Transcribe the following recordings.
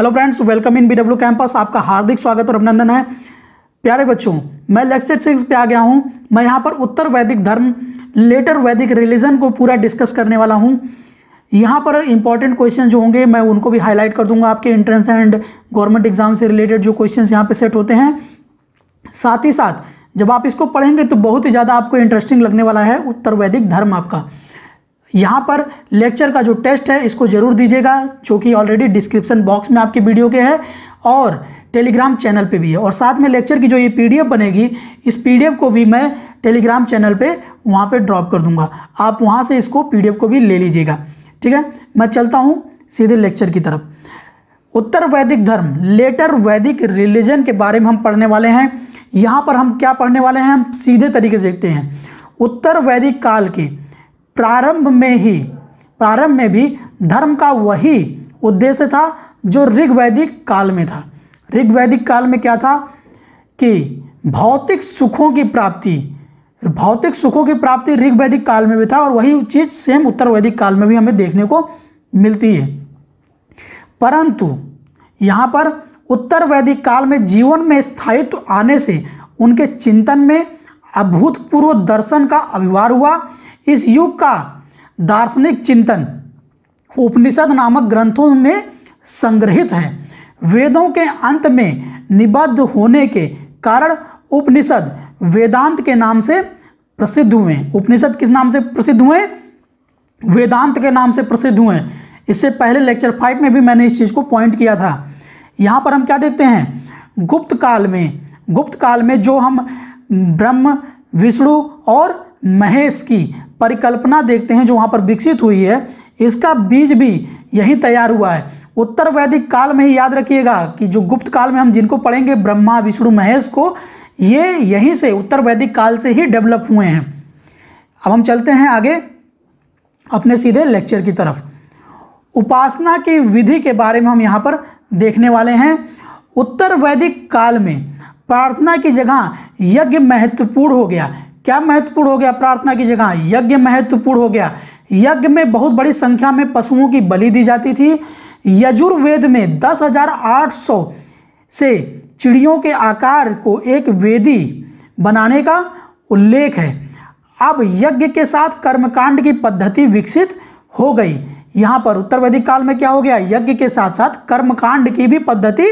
hello friends welcome in BW campus आपका हार्दिक स्वागत और अभिनंदन है प्यारे बच्चों मैं लेक्चर सिक्स पे आ गया हूँ मैं यहाँ पर उत्तर वैदिक धर्म लेटर वैदिक रिलीजन को पूरा डिस्कस करने वाला हूँ यहाँ पर इंपॉर्टेंट क्वेश्चन जो होंगे मैं उनको भी हाईलाइट कर दूंगा आपके इंट्रेंस एंड गवर्नमेंट एग्जाम से रिलेटेड जो क्वेश्चन यहाँ पे सेट होते हैं साथ ही साथ जब आप इसको पढ़ेंगे तो बहुत ही ज़्यादा आपको इंटरेस्टिंग लगने वाला है उत्तर वैदिक धर्म आपका यहाँ पर लेक्चर का जो टेस्ट है इसको ज़रूर दीजिएगा जो कि ऑलरेडी डिस्क्रिप्शन बॉक्स में आपके वीडियो के है और टेलीग्राम चैनल पे भी है और साथ में लेक्चर की जो ये पीडीएफ बनेगी इस पीडीएफ को भी मैं टेलीग्राम चैनल पे वहाँ पे ड्रॉप कर दूंगा आप वहाँ से इसको पीडीएफ को भी ले लीजिएगा ठीक है मैं चलता हूँ सीधे लेक्चर की तरफ उत्तर वैदिक धर्म लेटर वैदिक रिलीजन के बारे में हम पढ़ने वाले हैं यहाँ पर हम क्या पढ़ने वाले हैं हम सीधे तरीके से देखते हैं उत्तर वैदिक काल के प्रारंभ में ही प्रारंभ में भी धर्म का वही उद्देश्य था जो ऋग्वैदिक काल में था ऋग्वैदिक काल में क्या था कि भौतिक सुखों की प्राप्ति भौतिक सुखों की प्राप्ति ऋग्वैदिक काल में भी था और वही चीज़ सेम उत्तर वैदिक काल में भी हमें देखने को मिलती है परंतु यहाँ पर उत्तर वैदिक काल में जीवन में स्थायित्व आने से उनके चिंतन में अभूतपूर्व दर्शन का अभिवार हुआ इस युग का दार्शनिक चिंतन उपनिषद नामक ग्रंथों में संग्रहित है वेदों के अंत में निबद्ध होने के कारण उपनिषद वेदांत के नाम से प्रसिद्ध हुए उपनिषद किस नाम से प्रसिद्ध हुए वेदांत के नाम से प्रसिद्ध हुए इससे पहले लेक्चर फाइव में भी मैंने इस चीज़ को पॉइंट किया था यहाँ पर हम क्या देखते हैं गुप्त काल में गुप्त काल में जो हम ब्रह्म विष्णु और महेश की परिकल्पना देखते हैं जो वहाँ पर विकसित हुई है इसका बीज भी यहीं तैयार हुआ है उत्तर वैदिक काल में ही याद रखिएगा कि जो गुप्त काल में हम जिनको पढ़ेंगे ब्रह्मा विष्णु महेश को ये यहीं से उत्तर वैदिक काल से ही डेवलप हुए हैं अब हम चलते हैं आगे अपने सीधे लेक्चर की तरफ उपासना की विधि के बारे में हम यहाँ पर देखने वाले हैं उत्तर वैदिक काल में प्रार्थना की जगह यज्ञ महत्वपूर्ण हो गया क्या महत्वपूर्ण हो गया प्रार्थना की जगह यज्ञ महत्वपूर्ण हो गया यज्ञ में बहुत बड़ी संख्या में पशुओं की बलि दी जाती थी यजुर्वेद में दस हजार आठ सौ से चिड़ियों के आकार को एक वेदी बनाने का उल्लेख है अब यज्ञ के साथ कर्मकांड की पद्धति विकसित हो गई यहाँ पर उत्तर वैदिक काल में क्या हो गया यज्ञ के साथ साथ कर्मकांड की भी पद्धति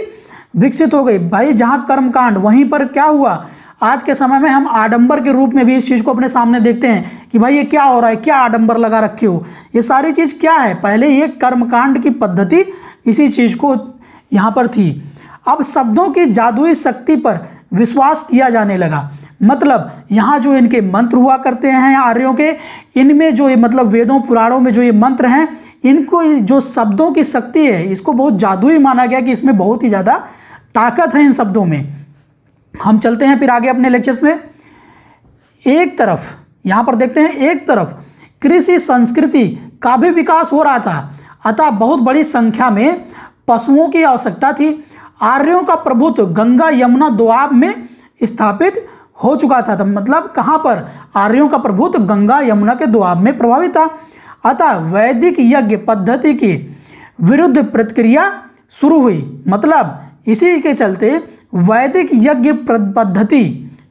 विकसित हो गई भाई जहाँ कर्मकांड वहीं पर क्या हुआ आज के समय में हम आडंबर के रूप में भी इस चीज़ को अपने सामने देखते हैं कि भाई ये क्या हो रहा है क्या आडंबर लगा रखे हो ये सारी चीज़ क्या है पहले ये कर्मकांड की पद्धति इसी चीज़ को यहाँ पर थी अब शब्दों की जादुई शक्ति पर विश्वास किया जाने लगा मतलब यहाँ जो इनके मंत्र हुआ करते हैं आर्यों के इनमें जो ये मतलब वेदों पुराणों में जो ये मंत्र हैं इनको जो शब्दों की शक्ति है इसको बहुत जादुई माना गया कि इसमें बहुत ही ज़्यादा ताकत है इन शब्दों में हम चलते हैं फिर आगे अपने लेक्चर्स में एक तरफ यहाँ पर देखते हैं एक तरफ कृषि संस्कृति का भी विकास हो रहा था अतः बहुत बड़ी संख्या में पशुओं की आवश्यकता थी आर्यों का प्रभुत्व गंगा यमुना दोआब में स्थापित हो चुका था तो मतलब कहाँ पर आर्यों का प्रभुत्व गंगा यमुना के दोआब में प्रभावित था अतः वैदिक यज्ञ पद्धति की विरुद्ध प्रतिक्रिया शुरू हुई मतलब इसी के चलते वैदिक यज्ञ पद्धति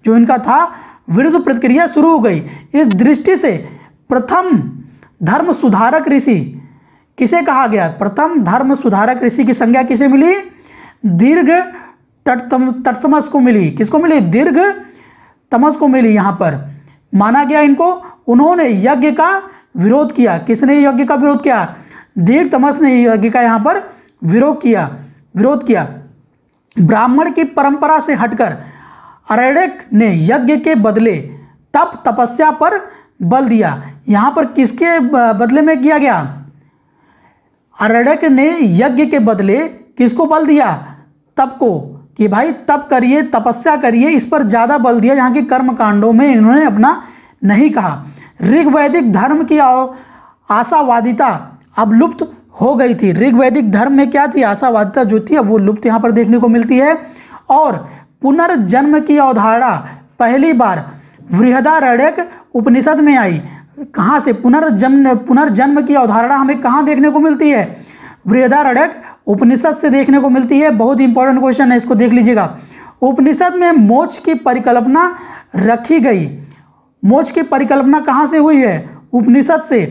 जो इनका था विरुद्ध प्रतिक्रिया शुरू हो गई इस दृष्टि से प्रथम धर्म सुधारक ऋषि किसे कहा गया प्रथम धर्म सुधारक ऋषि की संज्ञा किसे मिली दीर्घ तटतम तटतमस को मिली किसको मिली दीर्घ तमस को मिली यहाँ पर माना गया इनको उन्होंने यज्ञ का विरोध किया किसने यज्ञ का विरोध किया दीर्घ तमस ने यज्ञ का यहाँ पर विरोध किया विरोध किया ब्राह्मण की परंपरा से हटकर अरेड़क ने यज्ञ के बदले तप तपस्या पर बल दिया यहाँ पर किसके बदले में किया गया अरेड़क ने यज्ञ के बदले किसको बल दिया तप को कि भाई तप करिए तपस्या करिए इस पर ज़्यादा बल दिया यहाँ के कर्म कांडों में इन्होंने अपना नहीं कहा ऋग्वैदिक धर्म की आशावादिता अब लुप्त हो गई थी ऋग्वैदिक धर्म में क्या थी आशावादिता जो थी अब वो लुप्त यहाँ पर देखने को मिलती है और पुनर्जन्म की अवधारणा पहली बार वृहदारण्यक उपनिषद में आई कहाँ से पुनर्जन्म पुनर्जन्म की अवधारणा हमें कहाँ देखने को मिलती है वृहदारण्यक उपनिषद से देखने को मिलती है बहुत इंपॉर्टेंट क्वेश्चन है इसको देख लीजिएगा उपनिषद में मोक्ष की परिकल्पना रखी गई मोच की परिकल्पना कहाँ से हुई है उपनिषद से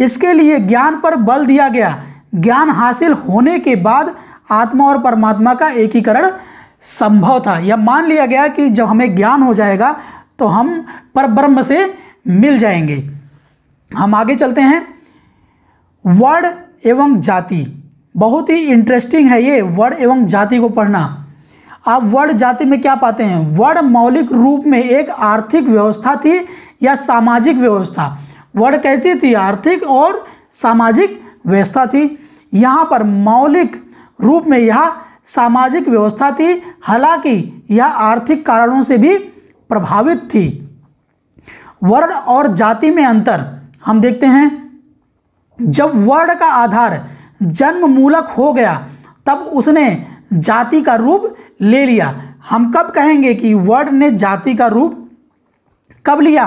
इसके लिए ज्ञान पर बल दिया गया ज्ञान हासिल होने के बाद आत्मा और परमात्मा का एकीकरण संभव था यह मान लिया गया कि जब हमें ज्ञान हो जाएगा तो हम पर ब्रह्म से मिल जाएंगे हम आगे चलते हैं वर्ण एवं जाति बहुत ही इंटरेस्टिंग है ये वर्ण एवं जाति को पढ़ना आप वर्ण जाति में क्या पाते हैं वर्ण मौलिक रूप में एक आर्थिक व्यवस्था थी या सामाजिक व्यवस्था वर्ड कैसी थी आर्थिक और सामाजिक व्यवस्था थी यहाँ पर मौलिक रूप में यह सामाजिक व्यवस्था थी हालांकि यह आर्थिक कारणों से भी प्रभावित थी वर्ण और जाति में अंतर हम देखते हैं जब वर्ण का आधार जन्म मूलक हो गया तब उसने जाति का रूप ले लिया हम कब कहेंगे कि वर्ण ने जाति का रूप कब लिया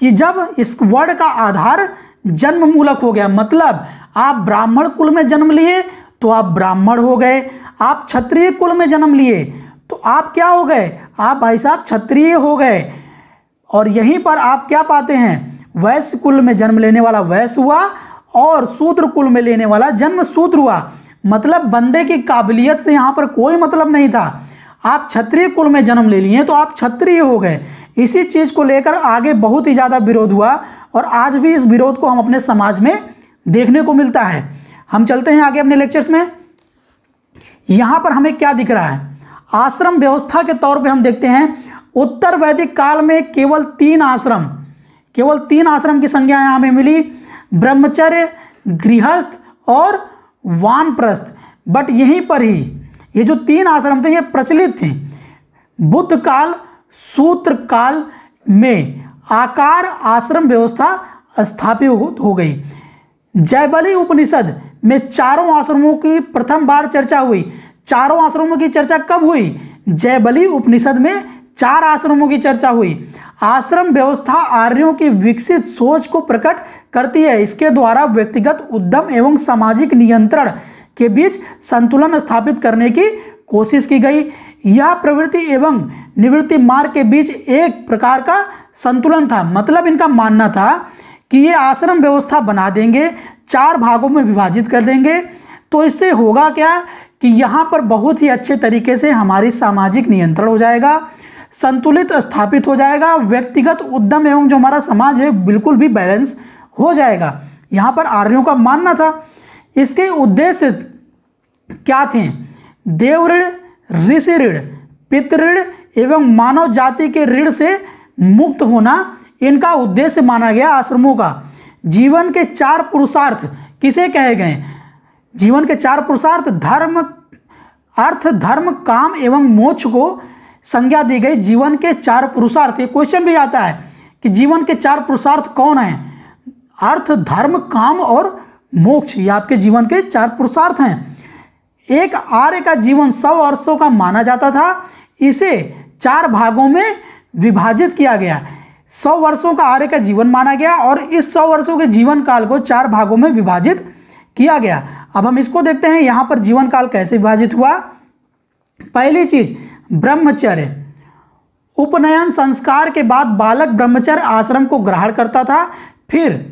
कि जब इस वर्ड का आधार जन्म मूलक हो गया मतलब आप ब्राह्मण कुल में जन्म लिए तो आप ब्राह्मण हो गए आप क्षत्रिय कुल में जन्म लिए तो आप क्या हो गए आप भाई साहब क्षत्रिय हो गए और यहीं पर आप क्या पाते हैं वैश्य कुल में जन्म लेने वाला वैश्य हुआ और शूद्र कुल में लेने वाला जन्म शूद्र हुआ मतलब बंदे की काबिलियत से यहाँ पर कोई मतलब नहीं था आप क्षत्रिय कुल में जन्म ले लिए तो आप क्षत्रिय हो गए इसी चीज़ को लेकर आगे बहुत ही ज़्यादा विरोध हुआ और आज भी इस विरोध को हम अपने समाज में देखने को मिलता है हम चलते हैं आगे अपने लेक्चर्स में यहाँ पर हमें क्या दिख रहा है आश्रम व्यवस्था के तौर पर हम देखते हैं उत्तर वैदिक काल में केवल तीन आश्रम केवल तीन आश्रम की संज्ञा यहाँ हमें मिली ब्रह्मचर्य गृहस्थ और वानप्रस्थ बट यहीं पर ही ये जो तीन आश्रम थे ये प्रचलित थे बुद्ध काल सूत्रकाल में आकार आश्रम व्यवस्था स्थापित हो गई जयबली उपनिषद में चारों आश्रमों की प्रथम बार चर्चा हुई चारों आश्रमों की चर्चा कब हुई जयबली उपनिषद में चार आश्रमों की चर्चा हुई आश्रम व्यवस्था आर्यों की विकसित सोच को प्रकट करती है इसके द्वारा व्यक्तिगत उद्यम एवं सामाजिक नियंत्रण के बीच संतुलन स्थापित करने की कोशिश की गई यह प्रवृत्ति एवं निवृत्ति मार्ग के बीच एक प्रकार का संतुलन था मतलब इनका मानना था कि ये आश्रम व्यवस्था बना देंगे चार भागों में विभाजित कर देंगे तो इससे होगा क्या कि यहाँ पर बहुत ही अच्छे तरीके से हमारी सामाजिक नियंत्रण हो जाएगा संतुलित स्थापित हो जाएगा व्यक्तिगत उद्यम एवं जो हमारा समाज है बिल्कुल भी बैलेंस हो जाएगा यहाँ पर आर्यों का मानना था इसके उद्देश्य क्या थे देवऋण ऋषि ऋण पितृण एवं मानव जाति के ऋण से मुक्त होना इनका उद्देश्य माना गया आश्रमों का जीवन के चार पुरुषार्थ किसे कहे गए जीवन के चार पुरुषार्थ धर्म अर्थ धर्म काम एवं मोक्ष को संज्ञा दी गई जीवन के चार पुरुषार्थ ये क्वेश्चन भी आता है कि जीवन के चार पुरुषार्थ कौन है अर्थ धर्म काम और मोक्ष ये आपके जीवन के चार पुरुषार्थ हैं एक आर्य का जीवन सौ वर्षों का माना जाता था इसे चार भागों में विभाजित किया गया सौ वर्षों का आर्य का जीवन माना गया और इस सौ वर्षों के जीवन काल को चार भागों में विभाजित किया गया अब हम इसको देखते हैं यहाँ पर जीवन काल कैसे विभाजित हुआ पहली चीज ब्रह्मचर्य उपनयन संस्कार के बाद बालक ब्रह्मचर्य आश्रम को ग्रहण करता था फिर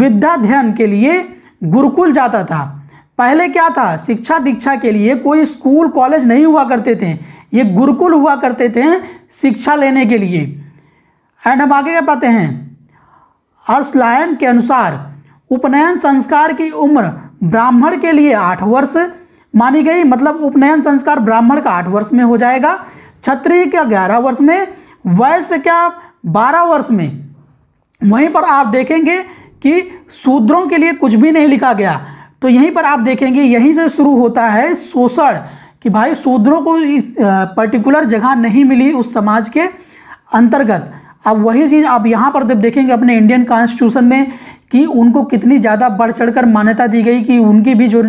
विद्याध्ययन के लिए गुरुकुल जाता था पहले क्या था शिक्षा दीक्षा के लिए कोई स्कूल कॉलेज नहीं हुआ करते थे ये गुरुकुल हुआ करते थे शिक्षा लेने के लिए एंड हम आगे क्या पाते हैं अर्सलायन के अनुसार उपनयन संस्कार की उम्र ब्राह्मण के लिए आठ वर्ष मानी गई मतलब उपनयन संस्कार ब्राह्मण का आठ वर्ष में हो जाएगा क्षत्रिय का ग्यारह वर्ष में वैश्य क्या बारह वर्ष में वहीं पर आप देखेंगे कि शूद्रों के लिए कुछ भी नहीं लिखा गया तो यहीं पर आप देखेंगे यहीं से शुरू होता है शोषण कि भाई शूद्रों को इस पर्टिकुलर जगह नहीं मिली उस समाज के अंतर्गत अब वही चीज़ आप यहाँ पर जब देखेंगे अपने इंडियन कॉन्स्टिट्यूशन में कि उनको कितनी ज़्यादा बढ़ चढ़कर मान्यता दी गई कि उनकी भी जो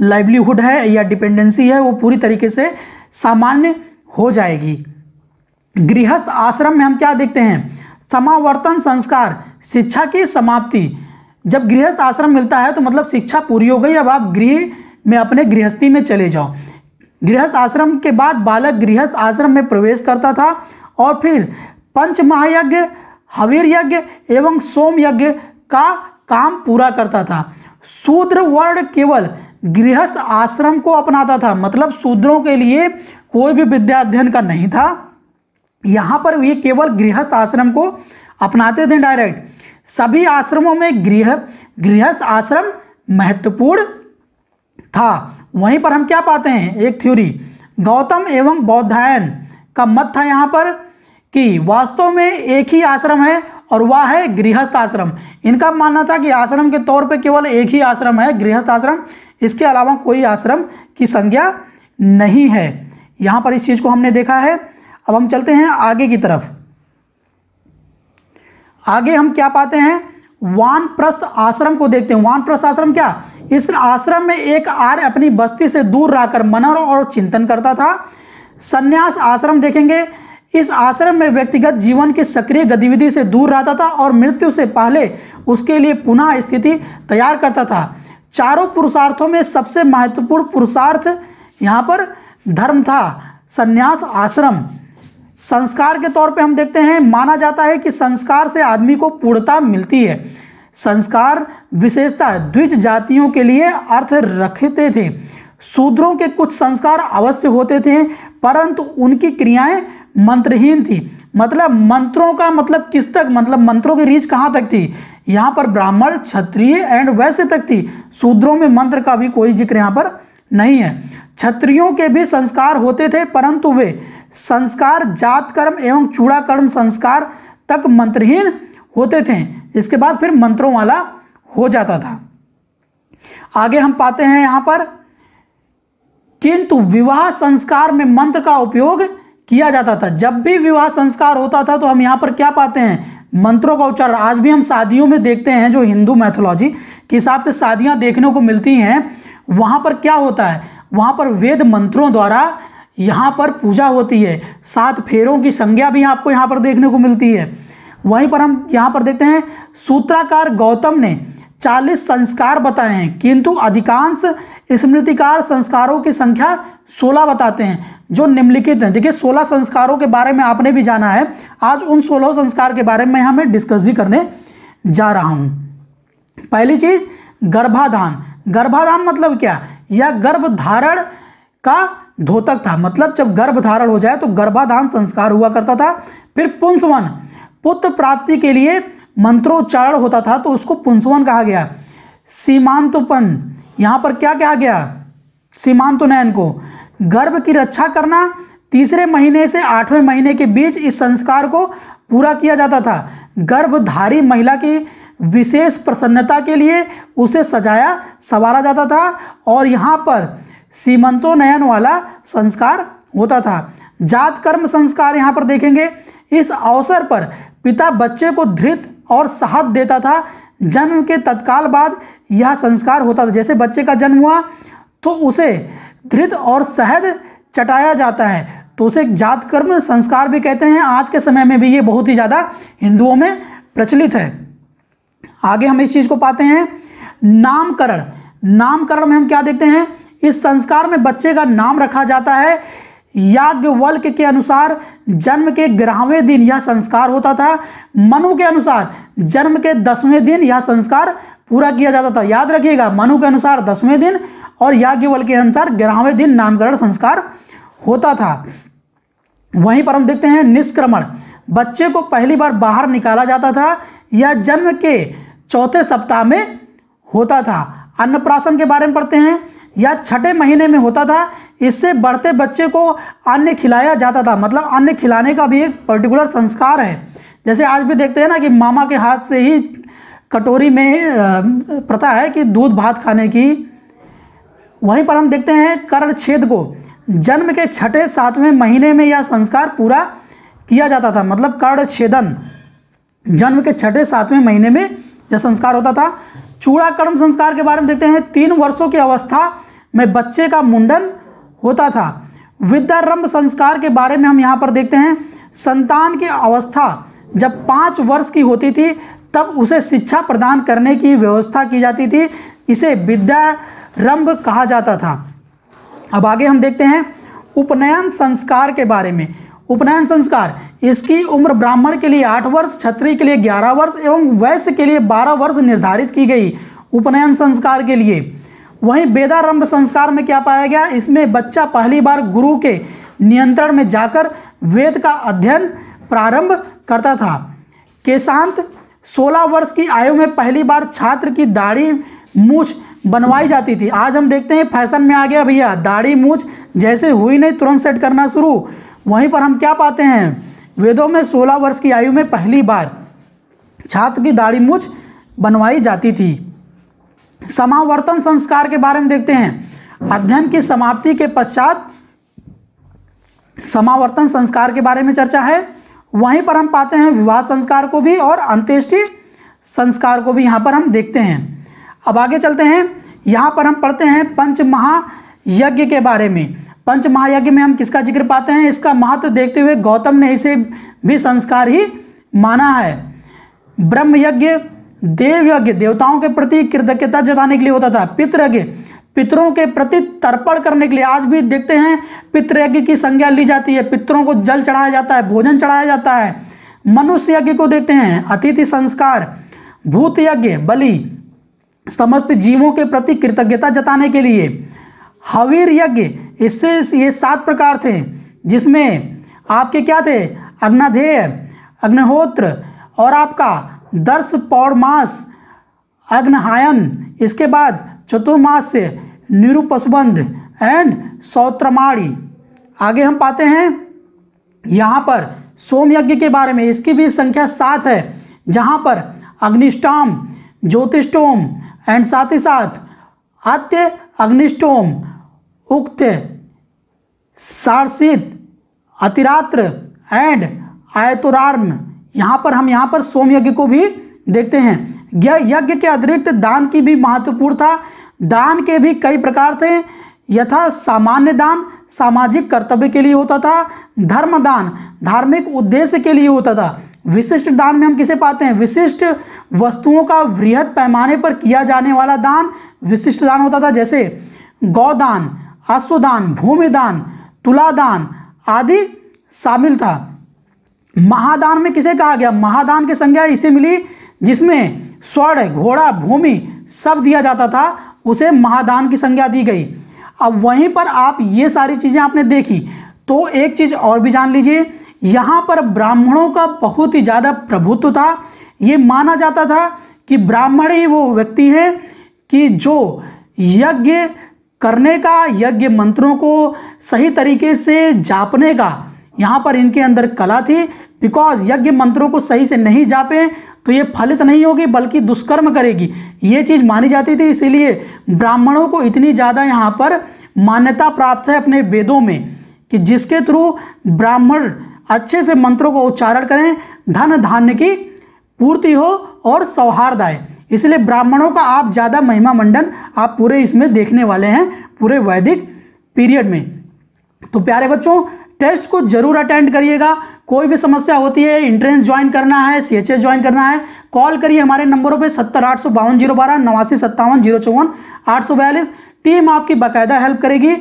लाइवलीहुड है या डिपेंडेंसी है वो पूरी तरीके से सामान्य हो जाएगी गृहस्थ आश्रम में हम क्या देखते हैं समावर्तन संस्कार शिक्षा की समाप्ति जब गृहस्थ आश्रम मिलता है तो मतलब शिक्षा पूरी हो गई अब आप गृह में अपने गृहस्थी में चले जाओ गृहस्थ आश्रम के बाद बालक गृहस्थ आश्रम में प्रवेश करता था और फिर पंच महायज्ञ हवीर यज्ञ एवं सोम यज्ञ का काम पूरा करता था शूद्र वर्ण केवल गृहस्थ आश्रम को अपनाता था मतलब शूद्रों के लिए कोई भी विद्या अध्ययन का नहीं था यहाँ पर ये केवल गृहस्थ आश्रम को अपनाते थे डायरेक्ट सभी आश्रमों में गृह गृहस्थ आश्रम महत्वपूर्ण था वहीं पर हम क्या पाते हैं एक थ्योरी गौतम एवं बौद्धायन का मत था यहाँ पर कि वास्तव में एक ही आश्रम है और वह है गृहस्थ आश्रम इनका मानना था कि आश्रम के तौर पर केवल एक ही आश्रम है गृहस्थ आश्रम इसके अलावा कोई आश्रम की संज्ञा नहीं है यहाँ पर इस चीज़ को हमने देखा है अब हम चलते हैं आगे की तरफ आगे हम क्या पाते हैं वानप्रस्थ आश्रम को देखते हैं वानप्रस्थ आश्रम क्या इस आश्रम में एक आर्य अपनी बस्ती से दूर रहकर मनन और चिंतन करता था संन्यास आश्रम देखेंगे इस आश्रम में व्यक्तिगत जीवन की सक्रिय गतिविधि से दूर रहता था और मृत्यु से पहले उसके लिए पुनः स्थिति तैयार करता था चारों पुरुषार्थों में सबसे महत्वपूर्ण पुरुषार्थ यहाँ पर धर्म था संन्यास आश्रम संस्कार के तौर पे हम देखते हैं माना जाता है कि संस्कार से आदमी को पूर्णता मिलती है संस्कार विशेषता द्विज जातियों के लिए अर्थ रखते थे शूद्रों के कुछ संस्कार अवश्य होते थे परंतु उनकी क्रियाएं मंत्रहीन थी मतलब मंत्रों का मतलब किस तक मतलब मंत्रों की रीच कहाँ तक थी यहाँ पर ब्राह्मण क्षत्रिय एंड वैश्य तक थी शूद्रों में मंत्र का भी कोई जिक्र यहाँ पर नहीं है क्षत्रियों के भी संस्कार होते थे परंतु वे संस्कार जात कर्म एवं चूड़ा कर्म संस्कार तक मंत्रहीन होते थे इसके बाद फिर मंत्रों वाला हो जाता था आगे हम पाते हैं यहां पर किंतु विवाह संस्कार में मंत्र का उपयोग किया जाता था जब भी विवाह संस्कार होता था तो हम यहां पर क्या पाते हैं मंत्रों का उच्चारण आज भी हम शादियों में देखते हैं जो हिंदू मैथोलॉजी के हिसाब से शादियां देखने को मिलती हैं वहाँ पर क्या होता है वहाँ पर वेद मंत्रों द्वारा यहाँ पर पूजा होती है सात फेरों की संज्ञा भी आपको यहाँ पर देखने को मिलती है वहीं पर हम यहाँ पर देखते हैं सूत्राकार गौतम ने चालीस संस्कार बताए हैं किंतु अधिकांश स्मृतिकार संस्कारों की संख्या सोलह बताते हैं जो निम्नलिखित हैं देखिए सोलह संस्कारों के बारे में आपने भी जाना है आज उन सोलह संस्कार के बारे में यहाँ मैं डिस्कस भी करने जा रहा हूँ पहली चीज़ गर्भाधान गर्भाधान मतलब क्या या गर्भधारण का धोतक था मतलब जब गर्भधारण हो जाए तो गर्भाधान संस्कार हुआ करता था फिर पुंसवन पुत्र प्राप्ति के लिए मंत्रोच्चारण होता था तो उसको पुंसवन कहा गया सीमांतपन यहाँ पर क्या कहा गया सीमांतोनयन को गर्भ की रक्षा करना तीसरे महीने से आठवें महीने के बीच इस संस्कार को पूरा किया जाता था गर्भधारी महिला की विशेष प्रसन्नता के लिए उसे सजाया संवारा जाता था और यहाँ पर सीमंतो नयन वाला संस्कार होता था जात कर्म संस्कार यहाँ पर देखेंगे इस अवसर पर पिता बच्चे को धृत और साहत देता था जन्म के तत्काल बाद यह संस्कार होता था जैसे बच्चे का जन्म हुआ तो उसे धृत और सहद चटाया जाता है तो उसे जात कर्म संस्कार भी कहते हैं आज के समय में भी ये बहुत ही ज़्यादा हिंदुओं में प्रचलित है आगे हम इस चीज़ को पाते हैं नामकरण नामकरण में हम क्या देखते हैं इस संस्कार में बच्चे का नाम रखा जाता है याज्ञवल्क के अनुसार जन्म के ग्रहवें दिन यह संस्कार होता था मनु के अनुसार जन्म के दसवें दिन यह संस्कार पूरा किया जाता था याद रखिएगा मनु के अनुसार दसवें दिन और याज्ञवल्क के अनुसार ग्यारहवें दिन नामकरण संस्कार होता था वहीं पर हम देखते हैं निष्क्रमण बच्चे को पहली बार बाहर निकाला जाता था या जन्म के चौथे सप्ताह में होता था अन्नप्राशन के बारे में पढ़ते हैं या छठे महीने में होता था इससे बढ़ते बच्चे को अन्न खिलाया जाता था मतलब अन्न खिलाने का भी एक पर्टिकुलर संस्कार है जैसे आज भी देखते हैं ना कि मामा के हाथ से ही कटोरी में प्रथा है कि दूध भात खाने की वहीं पर हम देखते हैं करण छेद को जन्म के छठे सातवें महीने में यह संस्कार पूरा किया जाता था मतलब कर्ण छेदन जन्म के छठे सातवें महीने में यह संस्कार होता था चूड़ा कर्म संस्कार के बारे में देखते हैं तीन वर्षों की अवस्था में बच्चे का मुंडन होता था विद्यारंभ संस्कार के बारे में हम यहाँ पर देखते हैं संतान की अवस्था जब पाँच वर्ष की होती थी तब उसे शिक्षा प्रदान करने की व्यवस्था की जाती थी इसे विद्यारंभ कहा जाता था अब आगे हम देखते हैं उपनयन संस्कार के बारे में उपनयन संस्कार इसकी उम्र ब्राह्मण के लिए आठ वर्ष क्षत्रिय के लिए ग्यारह वर्ष एवं वैश्य के लिए बारह वर्ष निर्धारित की गई उपनयन संस्कार के लिए वहीं वेदारंभ संस्कार में क्या पाया गया इसमें बच्चा पहली बार गुरु के नियंत्रण में जाकर वेद का अध्ययन प्रारंभ करता था केशांत 16 वर्ष की आयु में पहली बार छात्र की दाढ़ी मूछ बनवाई जाती थी आज हम देखते हैं फैशन में आ गया भैया दाढ़ी मूछ जैसे हुई नहीं तुरंत सेट करना शुरू वहीं पर हम क्या पाते हैं वेदों में सोलह वर्ष की आयु में पहली बार छात्र की दाढ़ी मूछ बनवाई जाती थी समावर्तन संस्कार के बारे में देखते हैं अध्ययन की समाप्ति के पश्चात समावर्तन संस्कार के बारे में चर्चा है वहीं पर हम पाते हैं विवाह संस्कार को भी और अंत्येष्टि संस्कार को भी यहाँ पर हम देखते हैं अब आगे चलते हैं यहाँ पर हम पढ़ते हैं पंच महायज्ञ के बारे में पंच महायज्ञ में हम किसका जिक्र पाते हैं इसका महत्व देखते हुए गौतम ने इसे भी संस्कार ही माना है ब्रह्म यज्ञ देव यज्ञ देवताओं के प्रति कृतज्ञता जताने के लिए होता था पितृज्ञ पितरों के प्रति तर्पण करने के लिए आज भी देखते हैं पितृयज्ञ की संज्ञा ली जाती है पितरों को जल चढ़ाया जाता है भोजन चढ़ाया जाता है मनुष्य यज्ञ को देखते हैं अतिथि संस्कार भूत यज्ञ बलि समस्त जीवों के प्रति कृतज्ञता जताने के लिए हवीर यज्ञ इससे ये सात प्रकार थे जिसमें आपके क्या थे अग्नाधेय अग्निहोत्र और आपका दर्श पौर्मास अग्नहायन इसके बाद चतुर्मास्य निरुपसुबंध एंड सौत्रमाणी आगे हम पाते हैं यहाँ पर सोम यज्ञ के बारे में इसकी भी संख्या सात है जहाँ पर अग्निष्टाम ज्योतिष्टोम एंड साथ ही साथ आत्य अग्निष्टोम उक्त सारसित अतिरात्र एंड आयतुरार्न यहाँ पर हम यहाँ पर सोम यज्ञ को भी देखते हैं यज्ञ के अतिरिक्त दान की भी महत्वपूर्ण था दान के भी कई प्रकार थे यथा सामान्य दान सामाजिक कर्तव्य के लिए होता था धर्म दान धार्मिक उद्देश्य के लिए होता था विशिष्ट दान में हम किसे पाते हैं विशिष्ट वस्तुओं का वृहद पैमाने पर किया जाने वाला दान विशिष्ट दान होता था जैसे गौदान अश्वदान भूमिदान तुलादान आदि शामिल था महादान में किसे कहा गया महादान की संज्ञा इसे मिली जिसमें स्वर्ण घोड़ा भूमि सब दिया जाता था उसे महादान की संज्ञा दी गई अब वहीं पर आप ये सारी चीज़ें आपने देखी तो एक चीज़ और भी जान लीजिए यहाँ पर ब्राह्मणों का बहुत ही ज़्यादा प्रभुत्व था ये माना जाता था कि ब्राह्मण ही वो व्यक्ति हैं कि जो यज्ञ करने का यज्ञ मंत्रों को सही तरीके से जापने का यहाँ पर इनके अंदर कला थी बिकॉज यज्ञ मंत्रों को सही से नहीं जापें तो ये फलित नहीं होगी बल्कि दुष्कर्म करेगी ये चीज़ मानी जाती थी इसीलिए ब्राह्मणों को इतनी ज़्यादा यहाँ पर मान्यता प्राप्त है अपने वेदों में कि जिसके थ्रू ब्राह्मण अच्छे से मंत्रों का उच्चारण करें धन धान्य की पूर्ति हो और सौहार्द आए इसलिए ब्राह्मणों का आप ज़्यादा महिमा मंडन आप पूरे इसमें देखने वाले हैं पूरे वैदिक पीरियड में तो प्यारे बच्चों टेस्ट को जरूर अटेंड करिएगा कोई भी समस्या होती है इंट्रेंस ज्वाइन करना है सी एच ज्वाइन करना है कॉल करिए हमारे नंबरों पे सत्तर आठ सौ बावन जीरो बारह नवासी सत्तावन जीरो चौवन आठ सौ बयालीस टीम आपकी बाकायदा हेल्प करेगी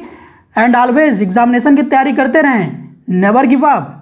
एंड ऑलवेज एग्जामिनेशन की तैयारी करते रहें नेवर गिव अप